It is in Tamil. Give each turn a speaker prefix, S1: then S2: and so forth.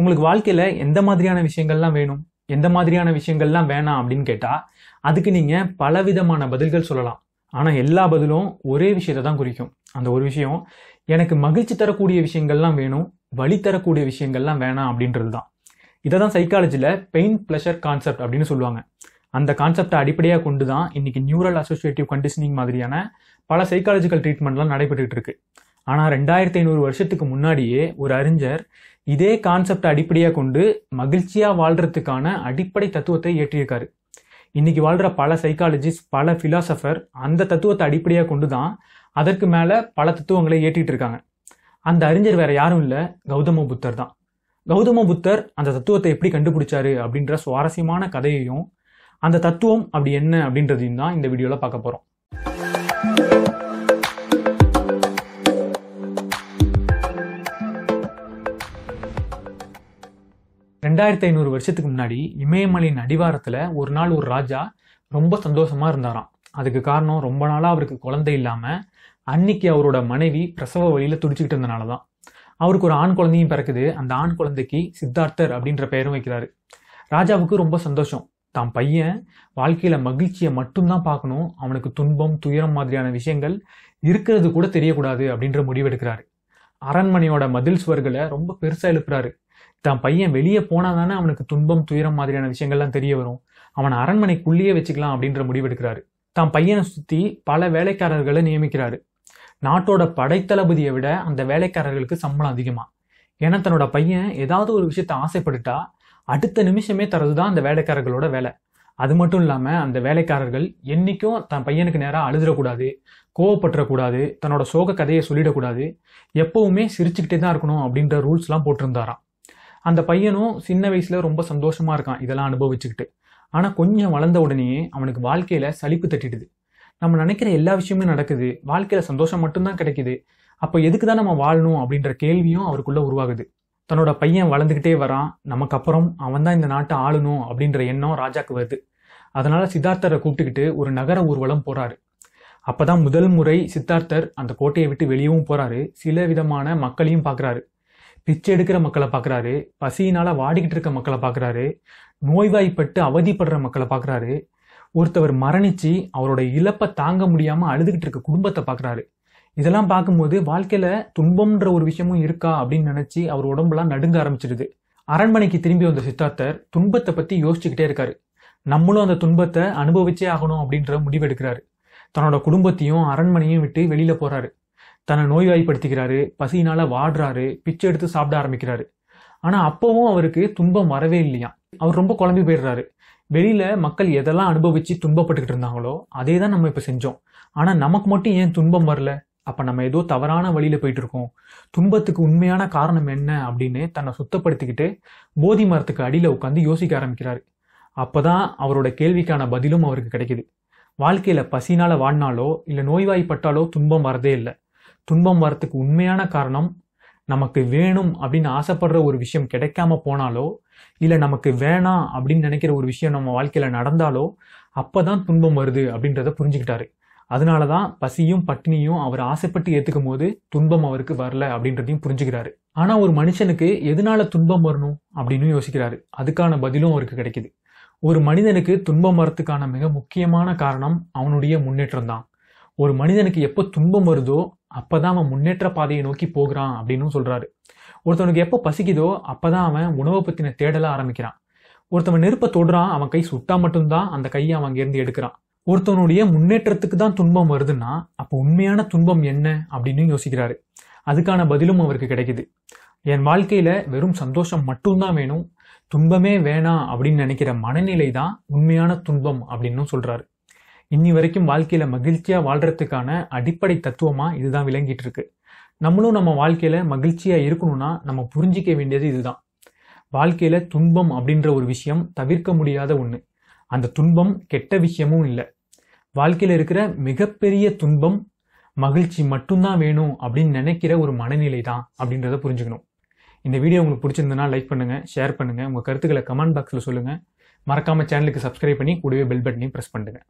S1: உங்களுக்கு வாழ்க்கையில் எந்த மாதிரியான விஷயங்கள்லாம் வேணும் எந்த மாதிரியான விஷயங்கள்லாம் வேணாம் அப்படின்னு கேட்டால் அதுக்கு நீங்கள் பலவிதமான பதில்கள் சொல்லலாம் ஆனால் எல்லா பதிலும் ஒரே விஷயத்தை தான் குறிக்கும் அந்த ஒரு விஷயம் எனக்கு மகிழ்ச்சி தரக்கூடிய விஷயங்கள்லாம் வேணும் வழி தரக்கூடிய விஷயங்கள்லாம் வேணாம் அப்படின்றது தான் இதை தான் சைக்காலஜியில் பெயின் ப்ளஷர் கான்செப்ட் அப்படின்னு சொல்லுவாங்க அந்த கான்செப்டை அடிப்படையாக கொண்டு தான் இன்றைக்கி நியூரல் அசோசியேட்டிவ் கண்டிஷனிங் மாதிரியான பல சைக்காலஜிக்கல் ட்ரீட்மெண்ட்லாம் நடைபெற்றுக்கிட்டு இருக்கு ஆனால் ரெண்டாயிரத்தி ஐநூறு வருஷத்துக்கு முன்னாடியே ஒரு அறிஞர் இதே கான்செப்ட் அடிப்படையாக கொண்டு மகிழ்ச்சியாக வாழ்கிறதுக்கான அடிப்படை தத்துவத்தை ஏற்றியிருக்கார் இன்றைக்கி வாழ்கிற பல சைக்காலஜிஸ்ட் பல ஃபிலாசபர் அந்த தத்துவத்தை அடிப்படையாக கொண்டு தான் அதற்கு மேலே பல தத்துவங்களை ஏற்றிட்டு இருக்காங்க அந்த அறிஞர் வேறு யாரும் இல்லை கௌதம புத்தர் தான் கௌதம புத்தர் அந்த தத்துவத்தை எப்படி கண்டுபிடிச்சாரு அப்படின்ற சுவாரஸ்யமான கதையையும் அந்த தத்துவம் அப்படி என்ன அப்படின்றதையும் தான் இந்த வீடியோவில் பார்க்க போகிறோம் ரெண்டாயிரத்தி ஐநூறு வருஷத்துக்கு முன்னாடி இமயமலையின் அடிவாரத்தில் ஒரு நாள் ஒரு ராஜா ரொம்ப சந்தோஷமாக இருந்தாராம் அதுக்கு காரணம் ரொம்ப நாளாக அவருக்கு குழந்தை இல்லாமல் அன்னைக்கு அவரோட மனைவி பிரசவ வழியில் துடிச்சிக்கிட்டு இருந்தனால தான் அவருக்கு ஒரு ஆண் குழந்தையும் பிறக்குது அந்த ஆண் குழந்தைக்கு சித்தார்த்தர் அப்படின்ற பெயரும் வைக்கிறாரு ராஜாவுக்கு ரொம்ப சந்தோஷம் தான் பையன் வாழ்க்கையில் மகிழ்ச்சியை மட்டும்தான் பார்க்கணும் அவனுக்கு துன்பம் துயரம் மாதிரியான விஷயங்கள் இருக்கிறது கூட தெரியக்கூடாது அப்படின்ற முடிவெடுக்கிறாரு அரண்மனையோட மதில் சுவர்களை ரொம்ப பெருசாக எழுப்புறாரு தான் பையன் வெளியே போனால் தானே அவனுக்கு துன்பம் துயரம் மாதிரியான விஷயங்கள்லாம் தெரிய வரும் அவனை அரண்மனைக்குள்ளேயே வச்சுக்கலாம் அப்படின்ற முடிவெடுக்கிறாரு தான் பையனை சுற்றி பல வேலைக்காரர்களை நியமிக்கிறாரு நாட்டோட படைத்தளபதியை விட அந்த வேலைக்காரர்களுக்கு சம்பளம் அதிகமாக ஏன்னா தன்னோட பையன் ஏதாவது ஒரு விஷயத்த ஆசைப்பட்டுட்டா அடுத்த நிமிஷமே தரது தான் அந்த வேலைக்காரர்களோட வேலை அது மட்டும் இல்லாமல் அந்த வேலைக்காரர்கள் என்றைக்கும் தன் பையனுக்கு நேராக அழுதுடக்கூடாது கோவப்பட்டுறக்கூடாது தன்னோட சோக கதையை சொல்லிடக்கூடாது எப்போவுமே சிரிச்சுக்கிட்டே தான் இருக்கணும் அப்படின்ற ரூல்ஸ்லாம் போட்டிருந்தாராம் அந்த பையனும் சின்ன வயசில் ரொம்ப சந்தோஷமாக இருக்கான் இதெல்லாம் அனுபவிச்சுக்கிட்டு ஆனால் கொஞ்சம் வளர்ந்த உடனேயே அவனுக்கு வாழ்க்கையில் சலிப்பு தட்டிடுது நம்ம நினைக்கிற எல்லா விஷயமும் நடக்குது வாழ்க்கையில் சந்தோஷம் மட்டும்தான் கிடைக்குது அப்போ எதுக்கு தான் நம்ம வாழணும் அப்படின்ற கேள்வியும் அவருக்குள்ளே உருவாகுது தன்னோட பையன் வளர்ந்துக்கிட்டே வரான் நமக்கு அப்புறம் அவன் தான் இந்த நாட்டை ஆளணும் அப்படின்ற எண்ணம் ராஜாக்கு வருது அதனால் சித்தார்த்தரை கூப்பிட்டுக்கிட்டு ஒரு நகர ஊர்வலம் போகிறாரு அப்பதான் முதல் முறை சித்தார்த்தர் அந்த கோட்டையை விட்டு வெளியவும் போறாரு சில விதமான மக்களையும் பார்க்குறாரு பிச்சை எடுக்கிற மக்களை பார்க்குறாரு பசியினால வாடிக்கிட்டு இருக்க மக்களை பார்க்குறாரு நோய்வாய்ப்பட்டு அவதிப்படுற மக்களை பார்க்குறாரு ஒருத்தவர் மரணிச்சு அவரோட இழப்பை தாங்க முடியாம அழுதுகிட்டு இருக்க குடும்பத்தை பார்க்குறாரு இதெல்லாம் பார்க்கும்போது வாழ்க்கையில துன்பம்ன்ற ஒரு விஷயமும் இருக்கா அப்படின்னு நினைச்சு அவர் உடம்புலாம் நடுங்க ஆரம்பிச்சிடுது அரண்மனைக்கு திரும்பி வந்த சித்தார்த்தர் துன்பத்தை பத்தி யோசிச்சுக்கிட்டே இருக்காரு நம்மளும் அந்த துன்பத்தை அனுபவிச்சே ஆகணும் அப்படின்ற முடிவெடுக்கிறாரு தன்னோட குடும்பத்தையும் அரண்மனையும் விட்டு வெளியில் போகிறாரு தன்னை நோய்வாய்ப்படுத்திக்கிறாரு பசியினால் வாடுறாரு பிச்சை எடுத்து சாப்பிட ஆரம்பிக்கிறாரு ஆனால் அப்போவும் அவருக்கு துன்பம் வரவே இல்லையா அவர் ரொம்ப குழம்பி போயிடுறாரு வெளியில் மக்கள் எதெல்லாம் அனுபவித்து துன்பப்பட்டுக்கிட்டு இருந்தாங்களோ அதே தான் நம்ம இப்போ செஞ்சோம் ஆனால் நமக்கு மட்டும் ஏன் துன்பம் வரல அப்போ நம்ம ஏதோ தவறான வழியில் போயிட்டு இருக்கோம் துன்பத்துக்கு உண்மையான காரணம் என்ன அப்படின்னு தன்னை சுத்தப்படுத்திக்கிட்டு போதி மரத்துக்கு அடியில் உட்காந்து யோசிக்க ஆரம்பிக்கிறாரு அப்போ தான் அவரோட கேள்விக்கான பதிலும் அவருக்கு கிடைக்குது வாழ்க்கையில் பசினால் வாழ்னாலோ இல்லை நோய்வாய்ப்பட்டாலோ துன்பம் வரதே இல்லை துன்பம் வரத்துக்கு உண்மையான காரணம் நமக்கு வேணும் அப்படின்னு ஆசைப்படுற ஒரு விஷயம் கிடைக்காம போனாலோ இல்லை நமக்கு வேணாம் அப்படின்னு நினைக்கிற ஒரு விஷயம் நம்ம வாழ்க்கையில் நடந்தாலோ அப்போ தான் துன்பம் வருது அப்படின்றத புரிஞ்சுக்கிட்டாரு அதனால தான் பசியும் பட்டினியும் அவர் ஆசைப்பட்டு ஏற்றுக்கும் போது துன்பம் அவருக்கு வரல அப்படின்றதையும் புரிஞ்சுக்கிறாரு ஆனால் ஒரு மனுஷனுக்கு எதனால துன்பம் வரணும் அப்படின்னு யோசிக்கிறாரு அதுக்கான பதிலும் அவருக்கு கிடைக்குது ஒரு மனிதனுக்கு துன்பம் வரத்துக்கான மிக முக்கியமான காரணம் அவனுடைய முன்னேற்றம் தான் ஒரு மனிதனுக்கு எப்போ துன்பம் வருதோ அப்போ தான் அவன் முன்னேற்ற பாதையை நோக்கி போகிறான் அப்படின்னு சொல்கிறாரு ஒருத்தவனுக்கு எப்போ பசிக்குதோ அப்போ தான் அவன் உணவை பற்றின தேடலை ஆரம்பிக்கிறான் ஒருத்தவன் நெருப்பை தொடுறான் அவன் கை சுட்டா மட்டும்தான் அந்த கையை அவன் அங்கேருந்து எடுக்கிறான் ஒருத்தவனுடைய முன்னேற்றத்துக்கு தான் துன்பம் வருதுன்னா அப்போ உண்மையான துன்பம் என்ன அப்படின்னு யோசிக்கிறாரு அதுக்கான பதிலும் அவருக்கு கிடைக்குது என் வாழ்க்கையில் வெறும் சந்தோஷம் மட்டும்தான் வேணும் துன்பமே வேணாம் அப்படின்னு நினைக்கிற மனநிலை தான் உண்மையான துன்பம் அப்படின்னும் சொல்கிறாரு இன்னி வரைக்கும் வாழ்க்கையில் மகிழ்ச்சியாக வாழ்றதுக்கான அடிப்படை தத்துவமாக இதுதான் விளங்கிட்டு இருக்கு நம்மளும் நம்ம வாழ்க்கையில் மகிழ்ச்சியாக இருக்கணும்னா நம்ம புரிஞ்சிக்க வேண்டியது இதுதான் வாழ்க்கையில் துன்பம் அப்படின்ற ஒரு விஷயம் தவிர்க்க முடியாத ஒன்று அந்த துன்பம் கெட்ட விஷயமும் இல்லை வாழ்க்கையில் இருக்கிற மிகப்பெரிய துன்பம் மகிழ்ச்சி மட்டும்தான் வேணும் அப்படின்னு நினைக்கிற ஒரு மனநிலை தான் அப்படின்றத புரிஞ்சுக்கணும் இந்த வீடியோ உங்களுக்கு பிடிச்சிருந்தனா லைக் பண்ணுங்கள் ஷேர் பண்ணுங்கள் உங்கள் கருத்துக்களை கமெண்ட் பாக்ஸில் சொல்லுங்கள் மறக்காமல் சேனலுக்கு சப்ஸ்கிரைப் பண்ணி கூடவே பெல் பட்டனையும் ப்ரெஸ் பண்ணுங்கள்